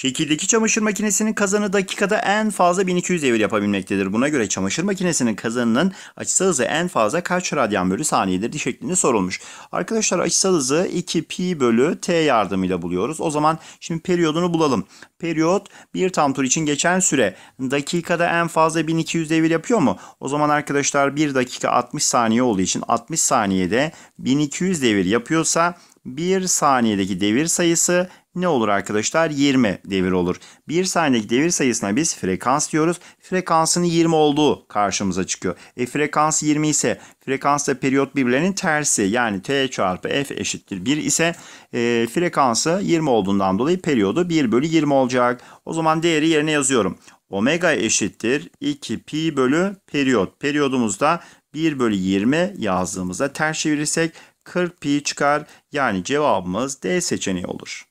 Şekildeki çamaşır makinesinin kazanı dakikada en fazla 1200 devir yapabilmektedir. Buna göre çamaşır makinesinin kazanının açısal hızı en fazla kaç radyan bölü saniyedir şeklinde sorulmuş. Arkadaşlar açısal hızı 2 pi bölü t yardımıyla buluyoruz. O zaman şimdi periyodunu bulalım. Periyot bir tam tur için geçen süre dakikada en fazla 1200 devir yapıyor mu? O zaman arkadaşlar 1 dakika 60 saniye olduğu için 60 saniyede 1200 devir yapıyorsa 1 saniyedeki devir sayısı ne olur arkadaşlar? 20 devir olur. Bir saniyedeki devir sayısına biz frekans diyoruz. Frekansın 20 olduğu karşımıza çıkıyor. E frekans 20 ise frekansla periyot birbirlerinin tersi. Yani T çarpı F eşittir 1 ise e, frekansı 20 olduğundan dolayı periyodu 1 bölü 20 olacak. O zaman değeri yerine yazıyorum. Omega eşittir 2 pi bölü periyot. Periyodumuzda 1 bölü 20 yazdığımızda ters çevirirsek 40 pi çıkar. Yani cevabımız D seçeneği olur.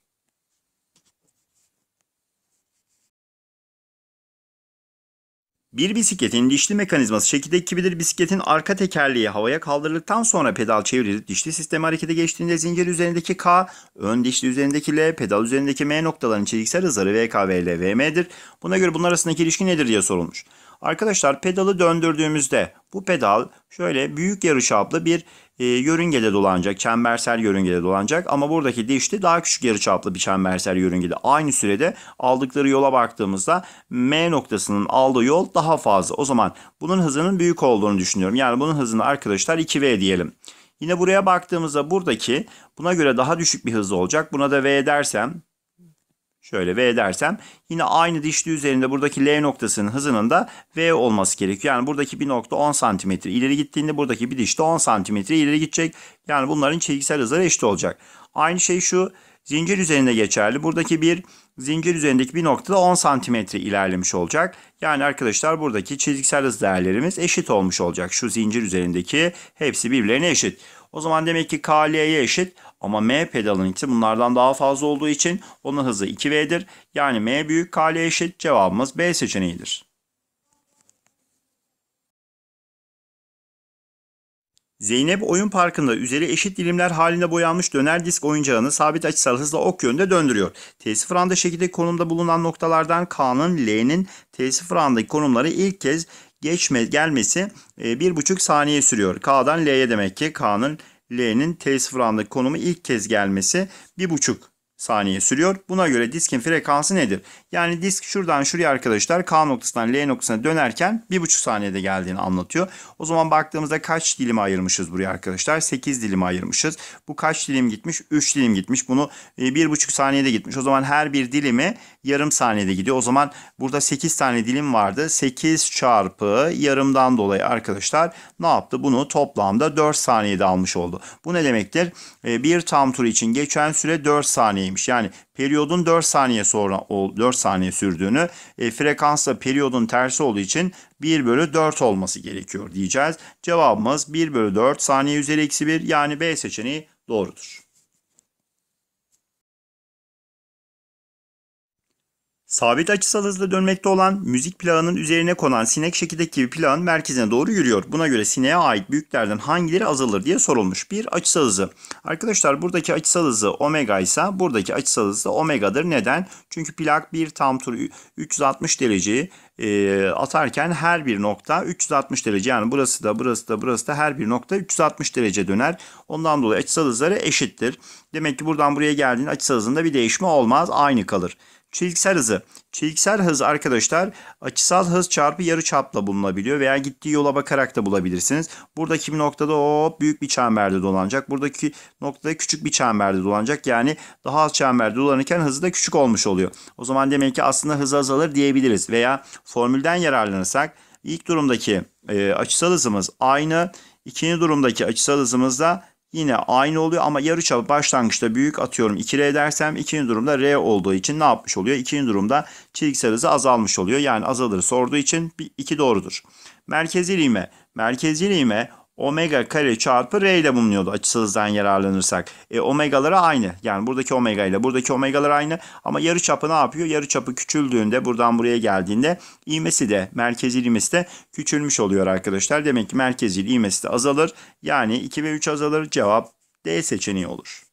Bir bisikletin dişli mekanizması şekilde ekibidir. Bisikletin arka tekerleği havaya kaldırıldıktan sonra pedal çevrilip dişli sistemi harekete geçtiğinde zincir üzerindeki K, ön dişli üzerindeki L, pedal üzerindeki M noktaların çiziksel hızları VKV ile VM'dir. Buna göre bunlar arasındaki ilişki nedir diye sorulmuş. Arkadaşlar pedalı döndürdüğümüzde bu pedal şöyle büyük yarı çaplı bir e, yörüngede dolanacak, çembersel yörüngede dolanacak ama buradaki dişli daha küçük yarıçaplı bir çembersel yörüngede. Aynı sürede aldıkları yola baktığımızda M noktasının aldığı yol daha fazla. O zaman bunun hızının büyük olduğunu düşünüyorum. Yani bunun hızını arkadaşlar 2V diyelim. Yine buraya baktığımızda buradaki buna göre daha düşük bir hız olacak. Buna da V dersem Şöyle V dersem yine aynı dişli üzerinde buradaki L noktasının hızının da V olması gerekiyor. Yani buradaki bir nokta 10 cm ileri gittiğinde buradaki bir dişte 10 cm ileri gidecek. Yani bunların çizgisel hızları eşit olacak. Aynı şey şu zincir üzerinde geçerli. Buradaki bir zincir üzerindeki bir noktada 10 cm ilerlemiş olacak. Yani arkadaşlar buradaki çizgisel hız değerlerimiz eşit olmuş olacak. Şu zincir üzerindeki hepsi birbirlerine eşit. O zaman demek ki KL'ye eşit. Ama M pedalın için bunlardan daha fazla olduğu için onun hızı 2V'dir. Yani M büyük K'ye eşit cevabımız B seçeneğidir. Zeynep oyun parkında üzeri eşit dilimler halinde boyanmış döner disk oyuncağını sabit açısal hızla ok yönde döndürüyor. T0 şekilde konumda bulunan noktalardan K'nın, L'nin T0 konumları ilk kez geçme gelmesi 1,5 e, saniye sürüyor. K'dan L'ye demek ki K'nın L'nin T sıfır konumu ilk kez gelmesi 1,5 saniye sürüyor. Buna göre diskin frekansı nedir? Yani disk şuradan şuraya arkadaşlar K noktasından L noktasına dönerken 1,5 saniyede geldiğini anlatıyor. O zaman baktığımızda kaç dilim ayırmışız buraya arkadaşlar? 8 dilim ayırmışız. Bu kaç dilim gitmiş? 3 dilim gitmiş. Bunu 1,5 e, saniyede gitmiş. O zaman her bir dilimi yarım saniyede gidiyor. O zaman burada 8 tane dilim vardı. 8 çarpı yarımdan dolayı arkadaşlar ne yaptı? Bunu toplamda 4 saniyede almış oldu. Bu ne demektir? E, bir tam tur için geçen süre 4 saniyeymiş. Yani periyodun 4 saniye sonra 4 saniye sürdüğünü e, frekansla periyodun tersi olduğu için 1 bölü 4 olması gerekiyor diyeceğiz. Cevabımız 1 bölü 4 saniye üzeri eksi 1 yani B seçeneği doğrudur. Sabit açısal hızla dönmekte olan müzik plağının üzerine konan sinek şekildeki gibi plağın merkezine doğru yürüyor. Buna göre sineğe ait büyüklerden hangileri azalır diye sorulmuş. Bir açısal hızı. Arkadaşlar buradaki açısal hızı omega ise buradaki açısal hızı da omegadır. Neden? Çünkü plak bir tam tur 360 derece e, atarken her bir nokta 360 derece yani burası da burası da burası da her bir nokta 360 derece döner. Ondan dolayı açısal hızları eşittir. Demek ki buradan buraya geldiğinde açısal hızında bir değişme olmaz aynı kalır. Çeliksel hızı. Çeliksel hız arkadaşlar açısal hız çarpı yarı çapla bulunabiliyor veya gittiği yola bakarak da bulabilirsiniz. Buradaki bir noktada o büyük bir çemberde dolanacak. Buradaki noktada küçük bir çemberde dolanacak. Yani daha az çemberde dolanırken hızı da küçük olmuş oluyor. O zaman demek ki aslında hız azalır diyebiliriz. Veya formülden yararlanırsak ilk durumdaki e, açısal hızımız aynı. İkinci durumdaki açısal hızımız da yine aynı oluyor ama yarıçap başlangıçta büyük atıyorum 2R dersem ikinci durumda R olduğu için ne yapmış oluyor? İkinci durumda çizgisel hızı azalmış oluyor. Yani azalır sorduğu için bir iki doğrudur. Merkezi ilme Merkezi ilme omega kare çarpı r ile bulunuyordu açısızdan yararlanırsak. E, omegaları aynı. Yani buradaki omega ile buradaki omegalar aynı. Ama yarı çapı ne yapıyor? Yarı çapı küçüldüğünde buradan buraya geldiğinde ivmesi de merkezil ivmesi de küçülmüş oluyor arkadaşlar. Demek ki merkezil ivmesi de azalır. Yani 2 ve 3 azalır. Cevap D seçeneği olur.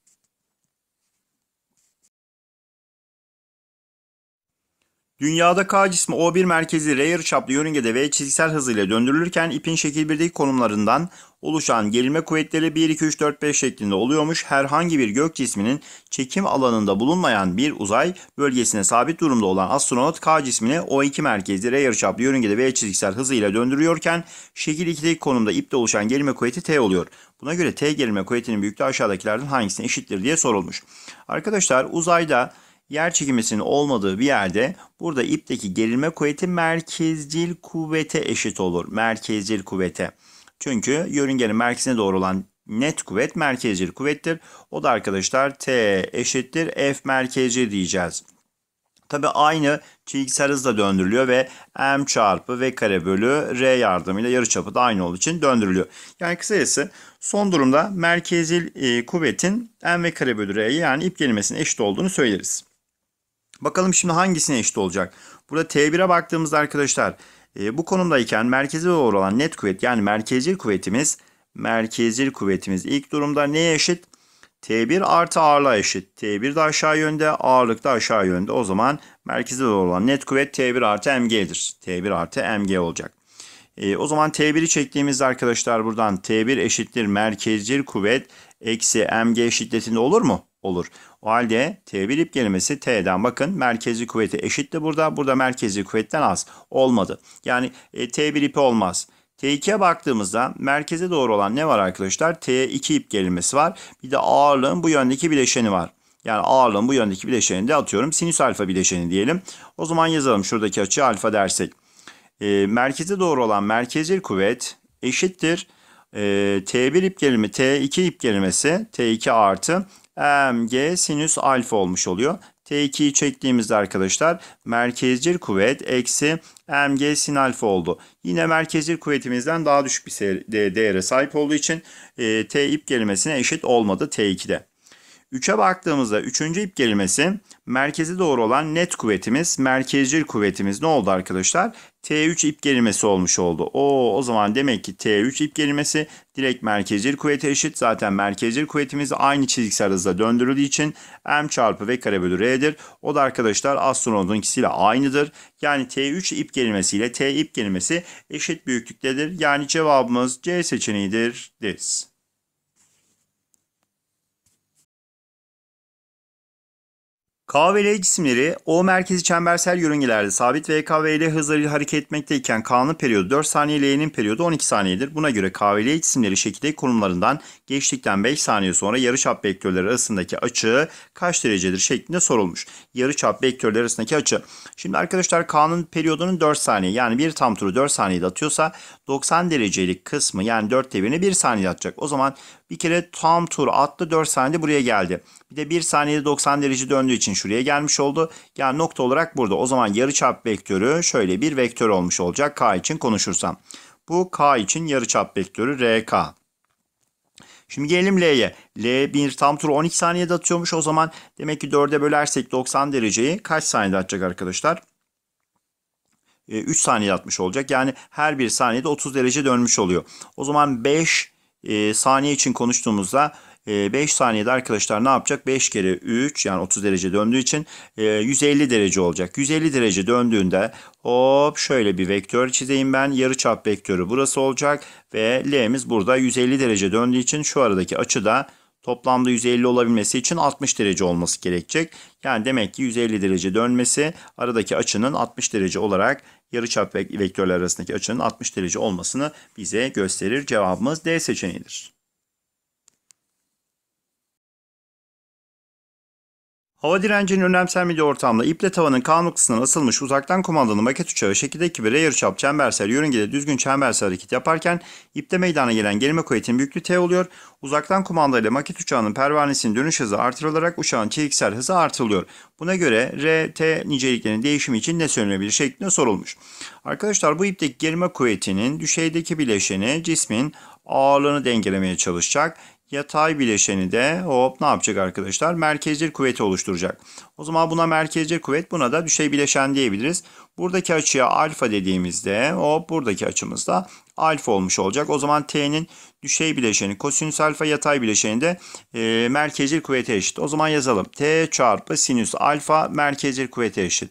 Dünyada K cismi O1 merkezi R çaplı yörüngede ve çizgisel hızıyla döndürülürken ipin şekil 1'deki konumlarından oluşan gerilme kuvvetleri 1, 2, 3, 4, 5 şeklinde oluyormuş. Herhangi bir gök cisminin çekim alanında bulunmayan bir uzay bölgesine sabit durumda olan astronot K cismini O2 merkezli R çaplı yörüngede ve çizgisel hızıyla döndürüyorken şekil 2'deki konumda ipte oluşan gerilme kuvveti T oluyor. Buna göre T gerilme kuvvetinin büyüklüğü aşağıdakilerden hangisine eşittir diye sorulmuş. Arkadaşlar uzayda yer çekimisinin olmadığı bir yerde burada ipteki gerilme kuvveti merkezcil kuvvete eşit olur. Merkezcil kuvvete. Çünkü yörüngenin merkezine doğru olan net kuvvet merkezcil kuvvettir. O da arkadaşlar T eşittir F merkezci diyeceğiz. Tabi aynı çizgisel hızla döndürülüyor ve m çarpı v kare bölü r yardımıyla yarıçapı da aynı olduğu için döndürülüyor. Yani kısacası son durumda merkezil e, kuvvetin m v kare bölü r'ye yani ip gelmesine eşit olduğunu söyleriz. Bakalım şimdi hangisine eşit olacak? Burada T1'e baktığımızda arkadaşlar e, bu konumdayken merkeze doğru olan net kuvvet yani merkezcil kuvvetimiz merkezcil kuvvetimiz ilk durumda neye eşit? T1 artı ağırlığa eşit. T1 de aşağı yönde, ağırlık da aşağı yönde. O zaman merkeze doğru olan net kuvvet T1 artı mg'dir. T1 artı mg olacak. E, o zaman T1'i çektiğimizde arkadaşlar buradan T1 eşittir merkezcil kuvvet eksi mg şiddetinde olur mu? olur. O halde T1 ip gelmesi T'den bakın merkezi kuvveti eşitti burada. Burada merkezi kuvvetten az olmadı. Yani e, T1 ipi olmaz. T2'ye baktığımızda merkeze doğru olan ne var arkadaşlar? T2 ip gelmesi var. Bir de ağırlığın bu yöndeki bileşeni var. Yani ağırlığın bu yöndeki bileşenini de atıyorum sinüs alfa bileşeni diyelim. O zaman yazalım şuradaki açı alfa dersek. E, merkeze doğru olan merkezi kuvvet eşittir. E, T1 ip gelimi T2 ip gelmesi T2 artı mg sinüs alfa olmuş oluyor. T2'yi çektiğimizde arkadaşlar merkezcil kuvvet eksi mg sin alfa oldu. Yine merkezcil kuvvetimizden daha düşük bir değere sahip olduğu için e, T ip gelmesine eşit olmadı T2'de. 3'e baktığımızda 3. ip gerilmesi merkeze doğru olan net kuvvetimiz, merkezcil kuvvetimiz ne oldu arkadaşlar? T3 ip gerilmesi olmuş oldu. O o zaman demek ki T3 ip gerilmesi direkt merkezcil kuvvete eşit. Zaten merkezcil kuvvetimiz aynı çizgisel hızla döndürüldüğü için M çarpı V kare bölü R'dir. O da arkadaşlar astronotun ikisiyle aynıdır. Yani T3 ip ile T ip gerilmesi eşit büyüklüktedir. Yani cevabımız C seçeneğidir. Diz. K ve L cisimleri O merkezi çembersel yörüngelerde sabit VK ve L hızlarıyla hareket etmekteyken K'nın periyodu 4 saniye L'nin periyodu 12 saniyedir. Buna göre K ve L cisimleri şekildeki konumlarından geçtikten 5 saniye sonra yarıçap vektörleri arasındaki açı kaç derecedir şeklinde sorulmuş. Yarıçap vektörleri arasındaki açı. Şimdi arkadaşlar K'nın periyodunun 4 saniye yani bir tam turu 4 saniyede atıyorsa 90 derecelik kısmı yani 4'te 1'ini 1 saniye atacak. O zaman bir kere tam tur attı 4 saniyede buraya geldi. Bir de 1 saniyede 90 derece döndüğü için şuraya gelmiş oldu. Yani nokta olarak burada. O zaman yarıçap vektörü şöyle bir vektör olmuş olacak K için konuşursam. Bu K için yarıçap vektörü RK. Şimdi gelelim L'ye. L bir tam tur 12 saniyede atıyormuş. O zaman demek ki 4'e bölersek 90 dereceyi kaç saniyede atacak arkadaşlar? 3 e, saniye atmış olacak. Yani her bir saniyede 30 derece dönmüş oluyor. O zaman 5 e, saniye için konuştuğumuzda 5 ee, saniyede arkadaşlar ne yapacak? 5 kere 3 yani 30 derece döndüğü için 150 e, derece olacak. 150 derece döndüğünde hop şöyle bir vektör çizeyim ben. Yarıçap vektörü burası olacak ve L'miz burada 150 derece döndüğü için şu aradaki açı da toplamda 150 olabilmesi için 60 derece olması gerekecek. Yani demek ki 150 derece dönmesi aradaki açının 60 derece olarak yarıçap vektörler arasındaki açının 60 derece olmasını bize gösterir. Cevabımız D seçeneğidir. Hava direncinin önemsenmediği ortamda iple tavanın kanun kısmına asılmış uzaktan kumandalı maket uçağı şekilde kibire çap çembersel yörüngede düzgün çembersel hareket yaparken ipte meydana gelen gerilme kuvvetinin büyüklüğü T oluyor. Uzaktan kumanda ile maket uçağının pervanesinin dönüş hızı artırılarak uçağın çekiksel hızı artılıyor. Buna göre R, T niceliklerinin değişimi için ne söylenebilir şeklinde sorulmuş. Arkadaşlar bu ipteki gerilme kuvvetinin düşeydeki bileşeni cismin ağırlığını dengelemeye çalışacak. Yatay bileşeni de hop ne yapacak arkadaşlar? Merkezcil kuvveti oluşturacak. O zaman buna merkezcil kuvvet buna da düşey bileşen diyebiliriz. Buradaki açıya alfa dediğimizde hop buradaki açımız da alfa olmuş olacak. O zaman T'nin düşey bileşeni kosinüs alfa yatay bileşeni de e, merkezcil kuvvete eşit. O zaman yazalım. T çarpı sinüs alfa merkezcil kuvvete eşit.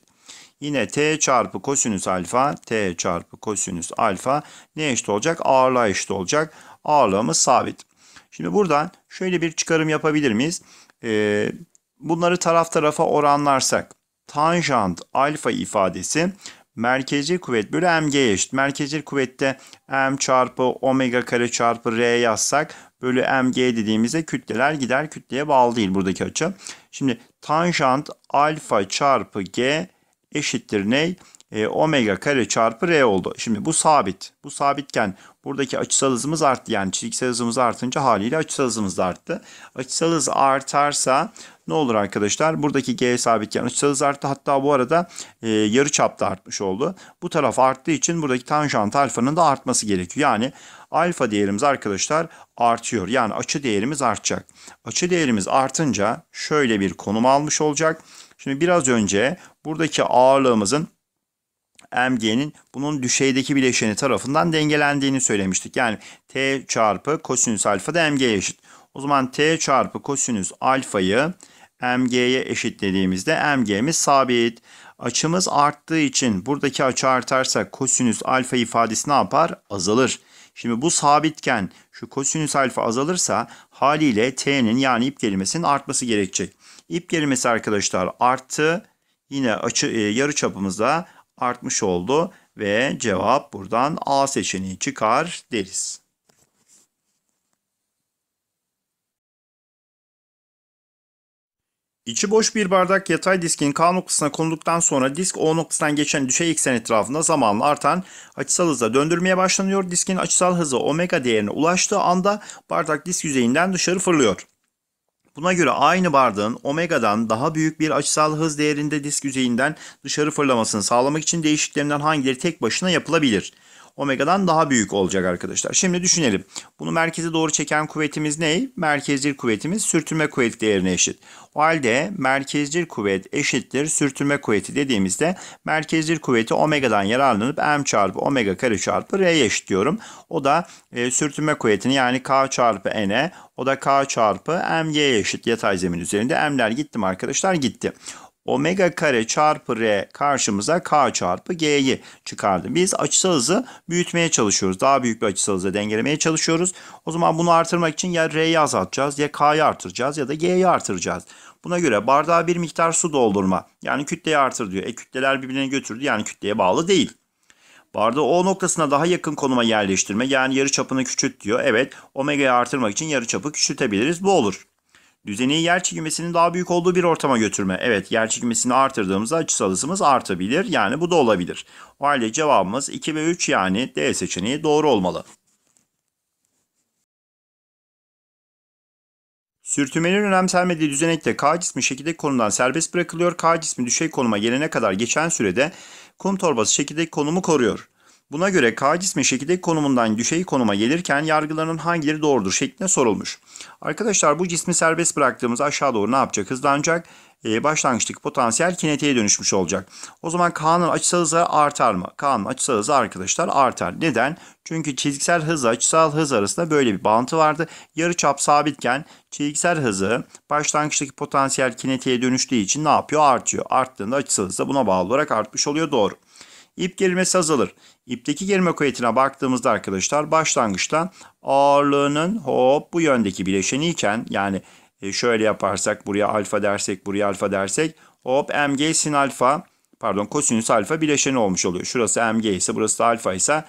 Yine t çarpı kosinüs alfa, t çarpı kosinüs alfa ne eşit olacak? Ağırlığa eşit olacak. Ağırlığımız sabit. Şimdi buradan şöyle bir çıkarım yapabilir miyiz? Ee, bunları taraf tarafa oranlarsak tanjant alfa ifadesi merkezi kuvvet bölü mg eşit. Merkezi kuvvette m çarpı omega kare çarpı r yazsak bölü mg dediğimizde kütleler gider. Kütleye bağlı değil buradaki açı. Şimdi tanjant alfa çarpı g eşittir ney? e, omega kare çarpı r oldu. Şimdi bu sabit. Bu sabitken buradaki açısal hızımız arttı. Yani çizgisel hızımız artınca haliyle açısal hızımız da arttı. Açısal hız artarsa ne olur arkadaşlar? Buradaki g sabitken açısal hız arttı. Hatta bu arada e, yarı çap da artmış oldu. Bu taraf arttığı için buradaki tanjant alfanın da artması gerekiyor. Yani alfa değerimiz arkadaşlar artıyor. Yani açı değerimiz artacak. Açı değerimiz artınca şöyle bir konum almış olacak. Şimdi biraz önce buradaki ağırlığımızın mg'nin bunun düşeydeki bileşeni tarafından dengelendiğini söylemiştik. Yani t çarpı kosinüs alfa da mg'ye eşit. O zaman t çarpı kosinüs alfayı mg'ye eşitlediğimizde mg'miz sabit. Açımız arttığı için buradaki açı artarsa kosinüs alfa ifadesi ne yapar? Azalır. Şimdi bu sabitken şu kosinüs alfa azalırsa haliyle t'nin yani ip gerilmesinin artması gerekecek. İp gerilmesi arkadaşlar arttı. Yine açı e, yarı çapımızda artmış oldu ve cevap buradan A seçeneği çıkar deriz. İçi boş bir bardak yatay diskin K noktasına konulduktan sonra disk O noktasından geçen düşey eksen etrafında zamanla artan açısal hızla döndürmeye başlanıyor. Diskin açısal hızı omega değerine ulaştığı anda bardak disk yüzeyinden dışarı fırlıyor. Buna göre aynı bardağın omega'dan daha büyük bir açısal hız değerinde disk yüzeyinden dışarı fırlamasını sağlamak için değişiklerimden hangileri tek başına yapılabilir? omega'dan daha büyük olacak arkadaşlar. Şimdi düşünelim. Bunu merkeze doğru çeken kuvvetimiz ne? Merkezcil kuvvetimiz sürtünme kuvveti değerine eşit. O halde merkezcil kuvvet eşittir sürtünme kuvveti dediğimizde merkezcil kuvveti omega'dan yararlanıp m çarpı omega kare çarpı r'ye eşit diyorum. O da e, sürtünme kuvvetini yani k çarpı n'e o da k çarpı m'ye eşit yatay zemin üzerinde. M'ler gitti mi arkadaşlar? Gitti omega kare çarpı r karşımıza k çarpı g'yi çıkardı. Biz açısal hızı büyütmeye çalışıyoruz. Daha büyük bir açısal hızla dengelemeye çalışıyoruz. O zaman bunu artırmak için ya r'yi azaltacağız ya k'yı artıracağız ya da g'yi artıracağız. Buna göre bardağa bir miktar su doldurma yani kütleyi artır diyor. E kütleler birbirine götürdü yani kütleye bağlı değil. Bardağı O noktasına daha yakın konuma yerleştirme yani yarı çapını küçült diyor. Evet omega'yı artırmak için yarı çapı küçültebiliriz bu olur. Düzeneği yer çekimesinin daha büyük olduğu bir ortama götürme. Evet yer çekimesini artırdığımızda açısal hızımız artabilir. Yani bu da olabilir. O halde cevabımız 2 ve 3 yani D seçeneği doğru olmalı. Sürtünmenin önemsenmediği düzenekte K cismi şekildeki konumdan serbest bırakılıyor. K cismi düşey konuma gelene kadar geçen sürede kum torbası şekildeki konumu koruyor. Buna göre K cismi şekildeki konumundan düşey konuma gelirken yargılarının hangileri doğrudur şeklinde sorulmuş. Arkadaşlar bu cismi serbest bıraktığımız aşağı doğru ne yapacak? Hızlanacak. E, başlangıçtaki potansiyel kinetiğe dönüşmüş olacak. O zaman K'nın açısal hızı artar mı? K'nın açısal hızı arkadaşlar artar. Neden? Çünkü çizgisel hızla açısal hız arasında böyle bir bağıntı vardı. Yarıçap sabitken çizgisel hızı başlangıçtaki potansiyel kinetiğe dönüştüğü için ne yapıyor? Artıyor. Arttığında açısal hız da buna bağlı olarak artmış oluyor. Doğru. İp gerilmesi azalır. İpteki germe kuvvetine baktığımızda arkadaşlar başlangıçta ağırlığının hop bu yöndeki bileşeni iken yani e, şöyle yaparsak buraya alfa dersek buraya alfa dersek hop mg sin alfa pardon kosinüs alfa bileşeni olmuş oluyor. Şurası mg ise burası da alfa ise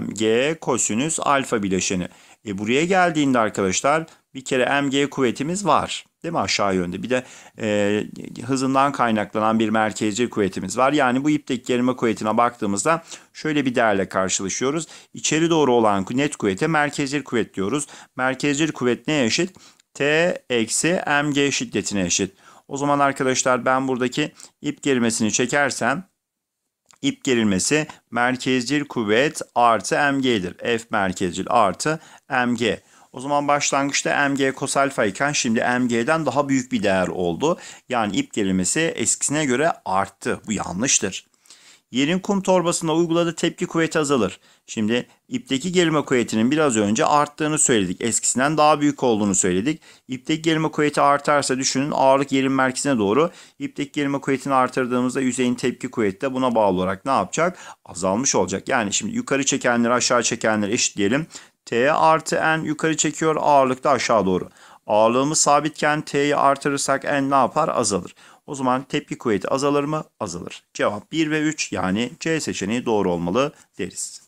mg kosinüs alfa bileşeni. E buraya geldiğinde arkadaşlar bir kere mg kuvvetimiz var. Değil mi aşağı yönde? Bir de e, hızından kaynaklanan bir merkezci kuvvetimiz var. Yani bu ipteki gerilme kuvvetine baktığımızda şöyle bir değerle karşılaşıyoruz. İçeri doğru olan net kuvvete merkezci kuvvet diyoruz. Merkezci kuvvet neye eşit? T eksi mg şiddetine eşit. O zaman arkadaşlar ben buradaki ip gerilmesini çekersem ip gerilmesi merkezcil kuvvet artı mg'dir. F merkezcil artı mg. O zaman başlangıçta mg cos alfa iken şimdi mg'den daha büyük bir değer oldu. Yani ip gerilmesi eskisine göre arttı. Bu yanlıştır. Yerin kum torbasına uyguladığı tepki kuvveti azalır. Şimdi ipteki gerilme kuvvetinin biraz önce arttığını söyledik. Eskisinden daha büyük olduğunu söyledik. İpteki gerilme kuvveti artarsa düşünün ağırlık yerin merkezine doğru. İpteki gerilme kuvvetini artırdığımızda yüzeyin tepki kuvveti de buna bağlı olarak ne yapacak? Azalmış olacak. Yani şimdi yukarı çekenler aşağı çekenler eşit diyelim. T artı N yukarı çekiyor ağırlık da aşağı doğru. Ağırlığımız sabitken T'yi artırırsak N ne yapar? Azalır. O zaman tepki kuvveti azalır mı? Azalır. Cevap 1 ve 3 yani C seçeneği doğru olmalı deriz.